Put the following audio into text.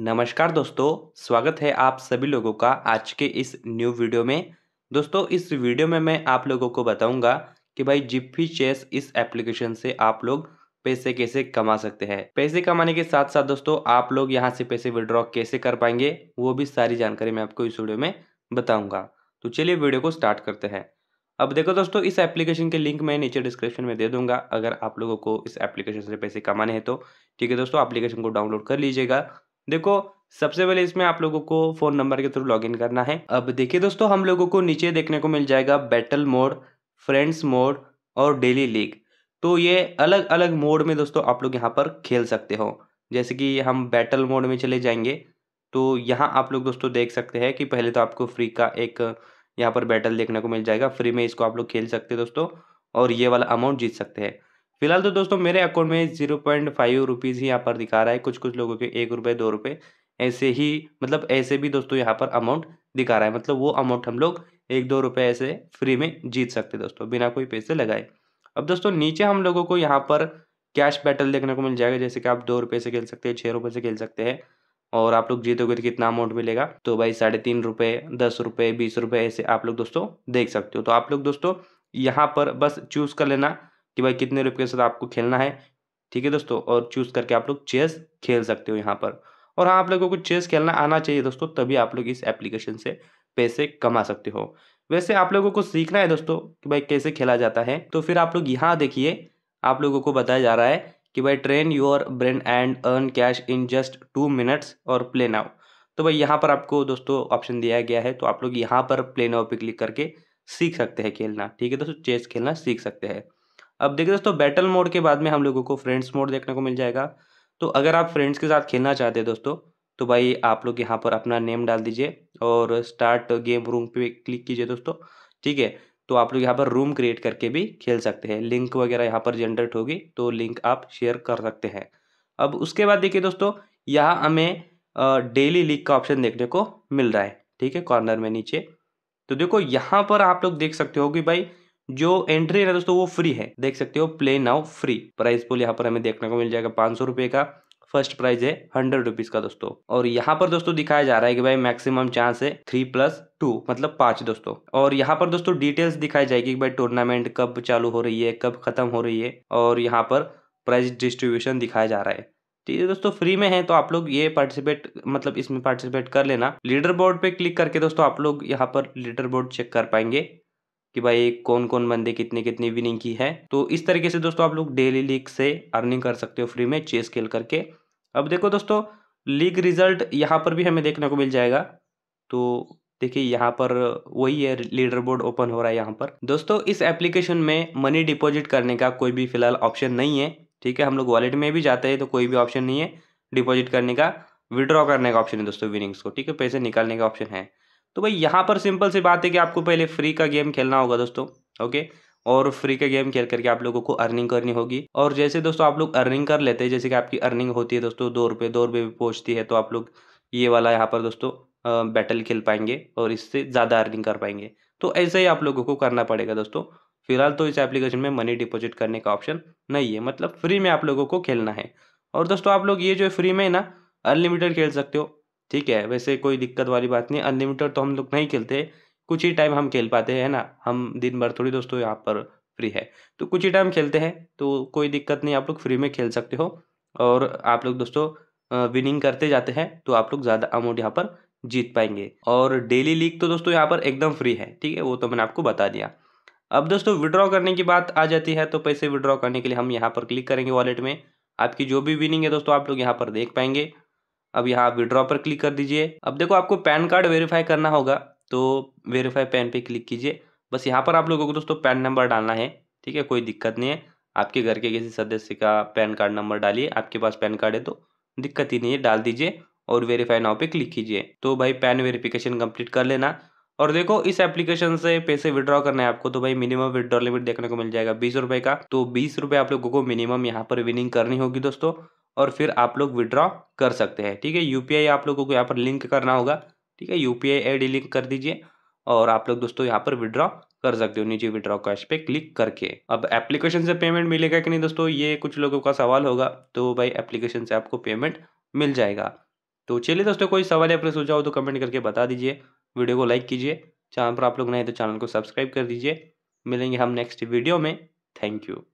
नमस्कार दोस्तों स्वागत है आप सभी लोगों का आज के इस न्यू वीडियो में दोस्तों इस वीडियो में मैं आप लोगों को बताऊंगा कि भाई जिप्फी चेस इस एप्लीकेशन से आप लोग पैसे कैसे कमा सकते हैं पैसे कमाने के साथ साथ दोस्तों आप लोग यहां से पैसे विड्रॉ कैसे कर पाएंगे वो भी सारी जानकारी मैं आपको इस वीडियो में बताऊँगा तो चलिए वीडियो को स्टार्ट करते हैं अब देखो दोस्तों इस एप्लीकेशन के लिंक मैं नीचे डिस्क्रिप्शन में दे दूंगा अगर आप लोगों को इस एप्लीकेशन से पैसे कमाने हैं तो ठीक है दोस्तों एप्लीकेशन को डाउनलोड कर लीजिएगा देखो सबसे पहले इसमें आप लोगों को फ़ोन नंबर के थ्रू लॉगिन करना है अब देखिए दोस्तों हम लोगों को नीचे देखने को मिल जाएगा बैटल मोड फ्रेंड्स मोड और डेली लीग तो ये अलग अलग मोड में दोस्तों आप लोग यहाँ पर खेल सकते हो जैसे कि हम बैटल मोड में चले जाएंगे तो यहाँ आप लोग दोस्तों देख सकते हैं कि पहले तो आपको फ्री का एक यहाँ पर बैटल देखने को मिल जाएगा फ्री में इसको आप लोग खेल सकते हैं दोस्तों और ये वाला अमाउंट जीत सकते हैं फिलहाल तो दोस्तों मेरे अकाउंट में जीरो पॉइंट फाइव रुपीज़ ही यहाँ पर दिखा रहा है कुछ कुछ लोगों के एक रुपये दो रुपये ऐसे ही मतलब ऐसे भी दोस्तों यहाँ पर अमाउंट दिखा रहा है मतलब वो अमाउंट हम लोग एक दो रुपये ऐसे फ्री में जीत सकते दोस्तों बिना कोई पैसे लगाए अब दोस्तों नीचे हम लोगों को यहाँ पर कैश बैटल देखने को मिल जाएगा जैसे कि आप दो रुपये से खेल सकते हैं छः रुपये से खेल सकते हैं और आप लोग जीतोगे तो कितना अमाउंट मिलेगा तो भाई साढ़े तीन रुपये दस रुपये बीस रुपये ऐसे आप लोग दोस्तों देख सकते हो तो आप लोग दोस्तों यहाँ पर बस चूज़ कर लेना कि भाई कितने रुपये के साथ आपको खेलना है ठीक है दोस्तों और चूज़ करके आप लोग चेस खेल सकते हो यहाँ पर और हाँ आप लोगों को चेस खेलना आना चाहिए दोस्तों तभी आप लोग इस एप्लीकेशन से पैसे कमा सकते हो वैसे आप लोगों को सीखना है दोस्तों कि भाई कैसे खेला जाता है तो फिर आप लोग यहाँ देखिए आप लोगों को बताया जा रहा है कि भाई train your brain and earn cash in just two minutes और प्ले नाउ तो भाई यहाँ पर आपको दोस्तों ऑप्शन दिया गया है तो आप लोग यहाँ पर प्ले नाउ पे क्लिक करके सीख सकते हैं खेलना ठीक है दोस्तों चेस खेलना सीख सकते हैं अब देखिए दोस्तों बैटल मोड के बाद में हम लोगों को फ्रेंड्स मोड देखने को मिल जाएगा तो अगर आप फ्रेंड्स के साथ खेलना चाहते हैं दोस्तों तो भाई आप लोग यहाँ पर अपना नेम डाल दीजिए और स्टार्ट गेम रूम पे क्लिक कीजिए दोस्तों ठीक है तो आप लोग यहाँ पर रूम क्रिएट करके भी खेल सकते हैं लिंक वगैरह यहाँ पर जनरेट होगी तो लिंक आप शेयर कर सकते हैं अब उसके बाद देखिए दोस्तों यहाँ हमें डेली लीक का ऑप्शन देखने को मिल रहा है ठीक है कॉर्नर में नीचे तो देखो यहाँ पर आप लोग देख सकते हो कि भाई जो एंट्री है दोस्तों वो फ्री है देख सकते हो play now free prize pool यहाँ पर हमें देखने को मिल जाएगा पाँच सौ रुपये का फर्स्ट प्राइज है हंड्रेड रुपीज का दोस्तों और यहाँ पर दोस्तों दिखाया जा रहा है कि भाई मैक्सिमम चांस है थ्री प्लस टू मतलब पाँच दोस्तों और यहाँ पर दोस्तों डिटेल्स दिखाई जाएगी कि भाई टूर्नामेंट कब चालू हो रही है कब खत्म हो रही है और यहाँ पर प्राइज डिस्ट्रीब्यूशन दिखाया जा रहा है ठीक तो है दोस्तों फ्री में है तो आप लोग ये पार्टिसिपेट मतलब इसमें पार्टिसिपेट कर लेना लीडर बोर्ड पे क्लिक करके दोस्तों आप लोग यहाँ पर लीडर बोर्ड चेक कर पाएंगे कि भाई कौन कौन बंदे कितने कितनी विनिंग की है तो इस तरीके से दोस्तों आप लोग डेली लीग से अर्निंग कर सकते हो फ्री में चेस खेल करके अब देखो दोस्तों लीग रिजल्ट यहाँ पर भी हमें देखने को मिल जाएगा तो देखिए यहाँ पर वही है लीडर बोर्ड ओपन हो रहा है यहाँ पर दोस्तों इस एप्लीकेशन में मनी डिपॉजिट करने का कोई भी फिलहाल ऑप्शन नहीं है ठीक है हम लोग वॉलेट में भी जाते हैं तो कोई भी ऑप्शन नहीं है डिपॉजिट करने का विड्रॉ करने का ऑप्शन है दोस्तों विनिंग्स को ठीक है पैसे निकालने का ऑप्शन है तो भाई यहाँ पर सिंपल सी बात है कि आपको पहले फ्री का गेम खेलना होगा दोस्तों ओके और फ्री का गेम खेल करके आप लोगों को अर्निंग करनी होगी और जैसे दोस्तों आप लोग अर्निंग कर लेते हैं जैसे कि आपकी अर्निंग होती है दोस्तों दो रुपये दो रुपये भी पहुँचती है तो आप लोग ये वाला यहाँ पर दोस्तों बैटल खेल पाएंगे और इससे ज़्यादा अर्निंग कर पाएंगे तो ऐसा ही आप लोगों को करना पड़ेगा दोस्तों फिलहाल तो इस एप्लीकेशन में मनी डिपॉजिट करने का ऑप्शन नहीं है मतलब फ्री में आप लोगों को खेलना है और दोस्तों आप लोग ये जो फ्री में ना अनलिमिटेड खेल सकते हो ठीक है वैसे कोई दिक्कत वाली बात नहीं अनलिमिटेड तो हम लोग नहीं खेलते कुछ ही टाइम हम खेल पाते हैं ना हम दिन भर थोड़ी दोस्तों यहाँ पर फ्री है तो कुछ ही टाइम खेलते हैं तो कोई दिक्कत नहीं आप लोग फ्री में खेल सकते हो और आप लोग दोस्तों विनिंग करते जाते हैं तो आप लोग ज़्यादा अमाउंट यहाँ पर जीत पाएंगे और डेली लीग तो दोस्तों यहाँ पर एकदम फ्री है ठीक है वो तो मैंने आपको बता दिया अब दोस्तों विड्रॉ करने की बात आ जाती है तो पैसे विड्रॉ करने के लिए हम यहाँ पर क्लिक करेंगे वॉलेट में आपकी जो भी विनिंग है दोस्तों आप लोग यहाँ पर देख पाएंगे अब यहाँ विड्रॉ पर क्लिक कर दीजिए अब देखो आपको पैन कार्ड वेरीफाई करना होगा तो वेरीफाई पैन पे क्लिक कीजिए बस यहाँ पर आप लोगों को दोस्तों पैन नंबर डालना है ठीक है कोई दिक्कत नहीं है आपके घर के किसी सदस्य का पैन कार्ड नंबर डालिए आपके पास पैन कार्ड है तो दिक्कत ही नहीं है डाल दीजिए और वेरीफाई नाव पे क्लिक कीजिए तो भाई पैन वेरीफिकेशन कंप्लीट कर लेना और देखो इस एप्लीकेशन से पैसे विड्रॉ करना है आपको तो भाई मिनिमम विड्रॉ लिमिट देखने को मिल जाएगा बीस रुपए का तो बीस रुपए आप लोगों को मिनिमम यहाँ पर विनिंग करनी होगी दोस्तों और फिर आप लोग विड्रॉ कर सकते हैं ठीक है यूपीआई आप लोगों को यहाँ पर लिंक करना होगा ठीक है यूपीआई आईडी लिंक कर दीजिए और आप लोग दोस्तों यहाँ पर विड्रॉ कर सकते हो नीचे विड्रॉ कैश पे क्लिक करके अब एप्लीकेशन से पेमेंट मिलेगा कि नहीं दोस्तों ये कुछ लोगों का सवाल होगा तो भाई एप्लीकेशन से आपको पेमेंट मिल जाएगा तो चलिए दोस्तों कोई सवाल या फिर सुझाव तो कमेंट करके बता दीजिए वीडियो को लाइक कीजिए चैनल पर आप लोग नए तो चैनल को सब्सक्राइब कर दीजिए मिलेंगे हम नेक्स्ट वीडियो में थैंक यू